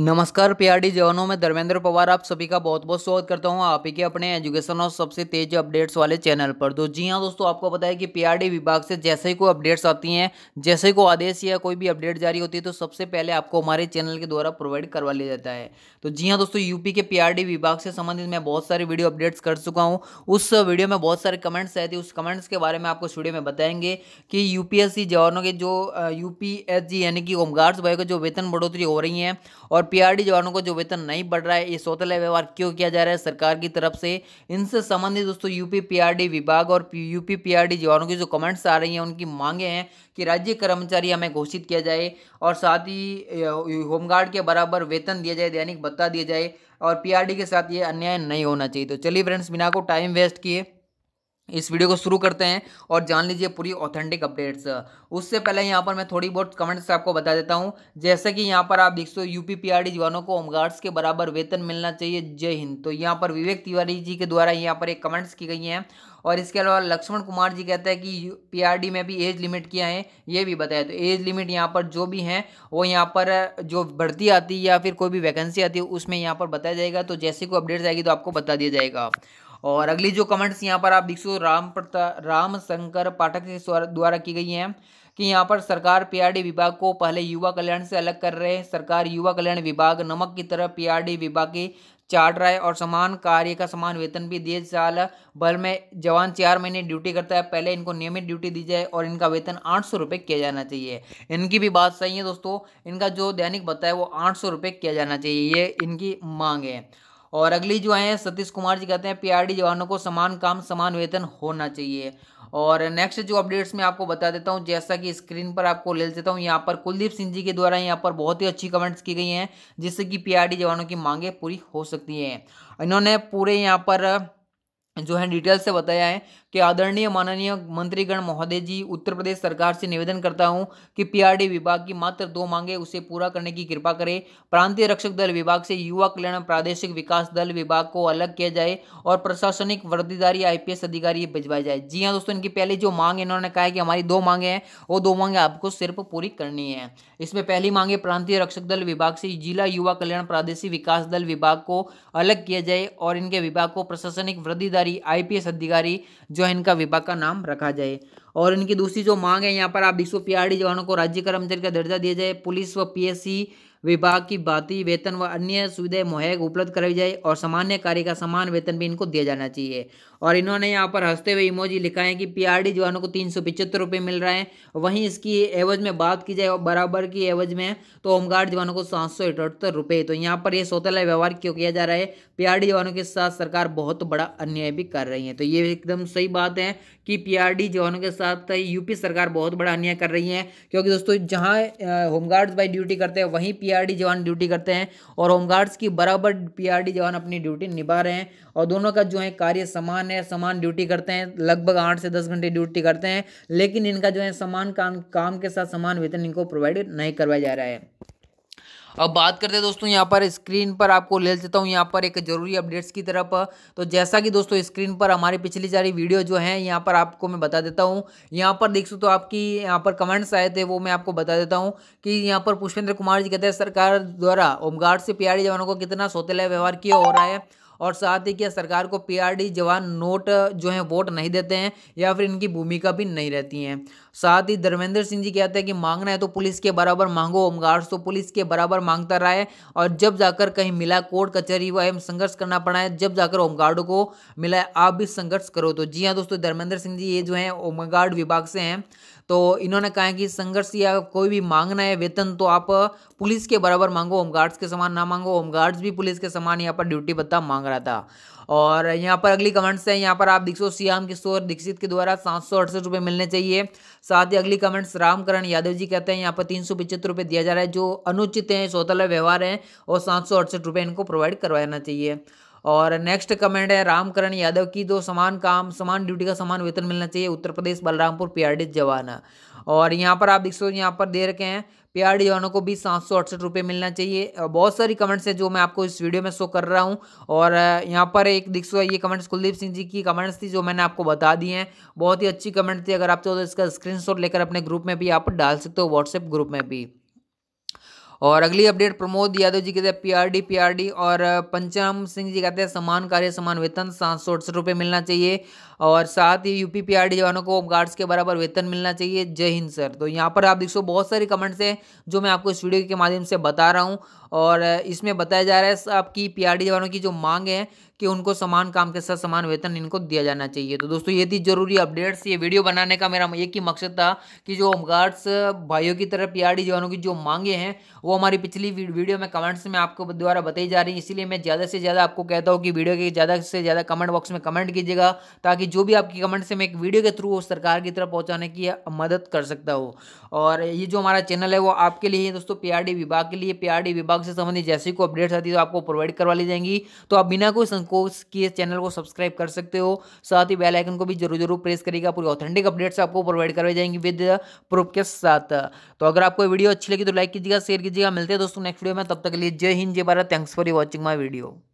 नमस्कार पीआरडी जवानों में धर्मेंद्र पवार आप सभी का बहुत बहुत स्वागत करता हूं आप ही के अपने एजुकेशन और सबसे तेज अपडेट्स वाले चैनल पर तो जी हां दोस्तों आपको पता है कि पीआरडी विभाग से जैसे ही कोई अपडेट्स आती हैं जैसे कोई आदेश या कोई भी अपडेट जारी होती है तो सबसे पहले आपको हमारे चैनल के द्वारा प्रोवाइड करवा लिया जाता है तो जी हाँ दोस्तों यूपी के पी विभाग से संबंधित मैं बहुत सारे वीडियो अपडेट्स कर चुका हूँ उस वीडियो में बहुत सारे कमेंट्स आए थे उस कमेंट्स के बारे में आपको स्टूडियो में बताएंगे कि यूपीएससी जवानों के जो यू यानी कि होमगार्ड्स भाई का जो वेतन बढ़ोतरी हो रही है और पीआरडी जवानों को जो वेतन नहीं बढ़ रहा है ये सौतला व्यवहार क्यों किया जा रहा है सरकार की तरफ से इनसे संबंधित दोस्तों यूपी पीआरडी विभाग और यूपी पीआरडी जवानों की जो कमेंट्स आ रही हैं उनकी मांगे हैं कि राज्य कर्मचारी हमें घोषित किया जाए और साथ ही होमगार्ड के बराबर वेतन दिया जाए दैनिक भत्ता दिया जाए और पी के साथ ये अन्याय नहीं होना चाहिए तो चलिए फ्रेंड्स बिना को टाइम वेस्ट किए इस वीडियो को शुरू करते हैं और जान लीजिए पूरी ऑथेंटिक अपडेट्स उससे पहले यहाँ पर मैं थोड़ी बहुत कमेंट्स आपको बता देता हूँ जैसे कि यहाँ पर आप देख सो यू पी जवानों को होमगार्ड्स के बराबर वेतन मिलना चाहिए जय हिंद तो यहाँ पर विवेक तिवारी जी के द्वारा यहाँ पर एक कमेंट्स की गई हैं और इसके अलावा लक्ष्मण कुमार जी कहते हैं कि पीआरडी में भी एज लिमिट किया है ये भी बताया तो एज लिमिट यहाँ पर जो भी हैं वो यहाँ पर जो भर्ती आती है या फिर कोई भी वैकेंसी आती है उसमें यहाँ पर बताया जाएगा तो जैसे कोई अपडेट्स आएगी तो आपको बता दिया जाएगा और अगली जो कमेंट्स यहाँ पर आप देख सो राम राम शंकर पाठक के द्वारा की गई हैं कि यहाँ पर सरकार पीआरडी विभाग को पहले युवा कल्याण से अलग कर रहे हैं सरकार युवा कल्याण विभाग नमक की तरह पीआरडी विभाग की चाट रहा है और समान कार्य का समान वेतन भी दिए साल भर में जवान चार महीने ड्यूटी करता है पहले इनको नियमित ड्यूटी दी जाए और इनका वेतन आठ सौ रुपये किया जाना चाहिए इनकी भी बात सही है दोस्तों इनका जो दैनिक बताया है वो आठ सौ रुपये किया जाना चाहिए ये इनकी मांग है और अगली जो है सतीश कुमार जी कहते हैं पीआरडी जवानों को समान काम समान वेतन होना चाहिए और नेक्स्ट जो अपडेट्स मैं आपको बता देता हूँ जैसा कि स्क्रीन पर आपको ले लेता हूँ यहाँ पर कुलदीप सिंह जी के द्वारा यहाँ पर बहुत ही अच्छी कमेंट्स की गई हैं जिससे कि पीआरडी जवानों की मांगे पूरी हो सकती हैं इन्होंने पूरे यहाँ पर जो है डिटेल से बताया है कि आदरणीय माननीय मंत्रीगण महोदय जी उत्तर प्रदेश सरकार से निवेदन करता हूं कि पीआरडी विभाग की मात्र दो मांगे उसे पूरा करने की कृपा करें प्रांतीय रक्षक दल विभाग से युवा कल्याण प्रादेशिक विकास दल विभाग को अलग किया जाए और प्रशासनिक वर्दीदारी आईपीएस अधिकारी भिजवाई जाए जी हाँ दोस्तों इनकी पहली जो मांग इन्होंने कहा है कि हमारी दो मांगे हैं वो दो मांगे आपको सिर्फ पूरी करनी है इसमें पहली मांगे प्रांतीय रक्षक दल विभाग से जिला युवा कल्याण प्रादेशिक विकास दल विभाग को अलग किया जाए और इनके विभाग को प्रशासनिक वृद्धिदारी आईपीएस अधिकारी जो है इनका विभाग का नाम रखा जाए और इनकी दूसरी जो मांग है यहाँ पर आप विश्व पीआरडी जवानों को राज्य कर्मचारी का दर्जा दिया जाए पुलिस व पीएससी विभाग की बाती वेतन व अन्य सुविधाएं मुहैया उपलब्ध कराई जाए और सामान्य कार्य का समान वेतन भी इनको दिया जाना चाहिए और इन्होंने यहाँ पर हंसते हुए इमोजी लिखा है कि पीआरडी जवानों को तीन सौ पिचहत्तर रुपये मिल रहा है वहीं इसकी एवज में बात की जाए बराबर की एवज में तो होमगार्ड जवानों को सात सौ अठहत्तर रुपये तो यहाँ पर यह सौतेला व्यवहार क्यों किया जा रहा है पीआरडी जवानों के साथ सरकार बहुत बड़ा अन्याय भी कर रही है तो ये एकदम सही बात है कि पीआरडी जवानों के साथ यूपी सरकार बहुत बड़ा अन्याय कर रही है क्योंकि दोस्तों जहाँ होमगार्ड्स बाई ड्यूटी करते हैं वहीं पी पीआरडी जवान ड्यूटी करते हैं और होमगार्ड्स की बराबर पीआरडी जवान अपनी ड्यूटी निभा रहे हैं और दोनों का जो है कार्य समान है समान ड्यूटी करते हैं लगभग आठ से दस घंटे ड्यूटी करते हैं लेकिन इनका जो है समान काम काम के साथ समान वेतन इनको प्रोवाइड नहीं करवाया जा रहा है अब बात करते हैं दोस्तों यहाँ पर स्क्रीन पर आपको ले देता हूँ यहाँ पर एक जरूरी अपडेट्स की तरफ तो जैसा कि दोस्तों स्क्रीन पर हमारी पिछली सारी वीडियो जो है यहाँ पर आपको मैं बता देता हूँ यहाँ पर देख सकते तो आपकी यहाँ पर कमेंट्स आए थे वो मैं आपको बता देता हूँ कि यहाँ पर पुष्पेंद्र कुमार जी कहते हैं सरकार द्वारा होमगार्ड से प्यारे जवानों को कितना सौतेला व्यवहार किया हो रहा है और साथ ही क्या सरकार को पीआरडी जवान नोट जो है वोट नहीं देते हैं या फिर इनकी भूमिका भी नहीं रहती है साथ ही धर्मेंद्र सिंह जी कहते हैं कि मांगना है तो पुलिस के बराबर मांगो होमगार्ड्स तो पुलिस के बराबर मांगता रहा है और जब जाकर कहीं मिला कोर्ट कचहरी वह संघर्ष करना पड़ा है जब जाकर होमगार्डों को मिला आप भी संघर्ष करो तो जी हाँ दोस्तों धर्मेंद्र सिंह जी ये जो है होमगार्ड विभाग से हैं तो इन्होंने कहा है कि संघर्ष या कोई भी मांगना है वेतन तो आप पुलिस के बराबर मांगो होमगार्ड्स के समान ना मांगो होमगार्ड्स भी पुलिस के समान यहाँ पर ड्यूटी बता मांग रहा था और यहाँ पर अगली कमेंट्स है यहाँ पर आप दिखो सियाम किशोर दीक्षित के द्वारा सात सौ अड़सठ रुपये मिलने चाहिए साथ ही अगली कमेंट्स रामकरण यादव जी कहते हैं यहाँ पर तीन सौ पिचहत्तर रुपये दिया जा रहा है जो अनुचित हैं सौतला व्यवहार हैं और सात सौ अड़सठ रुपये इनको प्रोवाइड करवाना चाहिए और नेक्स्ट कमेंट है रामकरण यादव की दो समान काम समान ड्यूटी का समान वेतन मिलना चाहिए उत्तर प्रदेश बलरामपुर पीआरडी जवान और यहाँ पर आप देख सो यहाँ पर दे रखे हैं पीआरडी जवानों को भी सात सौ अड़सठ रुपये मिलना चाहिए बहुत सारी कमेंट्स हैं जो मैं आपको इस वीडियो में शो कर रहा हूँ और यहाँ पर एक दिख सो ये कमेंट्स कुलदीप सिंह जी की कमेंट्स थी जो मैंने आपको बता दी हैं बहुत ही अच्छी कमेंट थी अगर आप चाहो तो इसका स्क्रीनशॉट लेकर अपने ग्रुप में भी आप डाल सकते हो व्हाट्सएप ग्रुप में भी और अगली अपडेट प्रमोद यादव जी कहते हैं पीआरडी पीआरडी और पंचम सिंह जी कहते हैं समान कार्य समान वेतन सात सौ अड़सठ रुपये मिलना चाहिए और साथ ही डी जवानों को होम गार्ड्स के बराबर वेतन मिलना चाहिए जय हिंद सर तो यहाँ पर आप देख सो बहुत सारे कमेंट्स हैं जो मैं आपको इस वीडियो के माध्यम से बता रहा हूँ और इसमें बताया जा रहा है आपकी पीआरडी जवानों की जो मांग है कि उनको समान काम के साथ समान वेतन इनको दिया जाना चाहिए तो दोस्तों ये थी जरूरी अपडेट्स ये वीडियो बनाने का मेरा एक ही मकसद था कि जो होमगार्ड्स भाइयों की तरह पीआरडी जवानों की जो मांगे हैं वो हमारी पिछली वीडियो में कमेंट्स में आपको द्वारा बताई जा रही है इसलिए मैं ज़्यादा से ज़्यादा आपको कहता हूँ कि वीडियो के ज़्यादा से ज़्यादा कमेंट बॉक्स में कमेंट कीजिएगा ताकि जो भी आपकी कमेंट से मैं एक वीडियो के थ्रू सरकार की तरफ पहुंचाने की मदद कर सकता हूँ और ये जो हमारा चैनल है वो आपके लिए है दोस्तों पी विभाग के लिए पी विभाग से संबंधित जैसी को अपडेट्स आती है तो आपको प्रोवाइड करवा ली जाएंगी तो आप बिना कोई संकोच किए चैनल को सब्सक्राइब कर सकते हो साथ ही बेलाइकन को भी जरूर जरूर प्रेस करेगा पूरी ऑथेंटिक अपडेट्स आपको प्रोवाइड करवाई जाएंगी विद प्रूफ के साथ तो अगर आपको वीडियो अच्छी लगी तो लाइक कीजिएगा शेयर कीजिएगा मिलते हैं दोस्तों नेक्स्ट वीडियो में तब तक के लिए जय हिंद जय Bharat thanks for watching my video